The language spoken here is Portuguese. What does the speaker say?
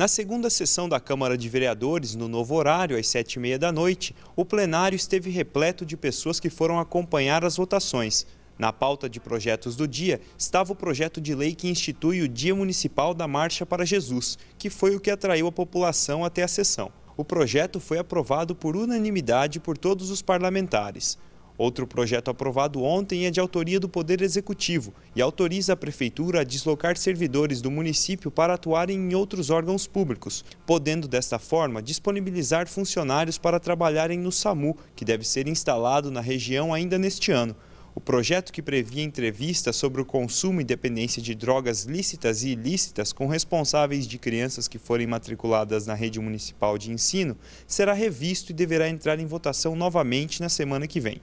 Na segunda sessão da Câmara de Vereadores, no novo horário, às sete e meia da noite, o plenário esteve repleto de pessoas que foram acompanhar as votações. Na pauta de projetos do dia estava o projeto de lei que institui o Dia Municipal da Marcha para Jesus, que foi o que atraiu a população até a sessão. O projeto foi aprovado por unanimidade por todos os parlamentares. Outro projeto aprovado ontem é de autoria do Poder Executivo e autoriza a Prefeitura a deslocar servidores do município para atuarem em outros órgãos públicos, podendo desta forma disponibilizar funcionários para trabalharem no SAMU, que deve ser instalado na região ainda neste ano. O projeto que previa entrevistas sobre o consumo e dependência de drogas lícitas e ilícitas com responsáveis de crianças que forem matriculadas na rede municipal de ensino será revisto e deverá entrar em votação novamente na semana que vem.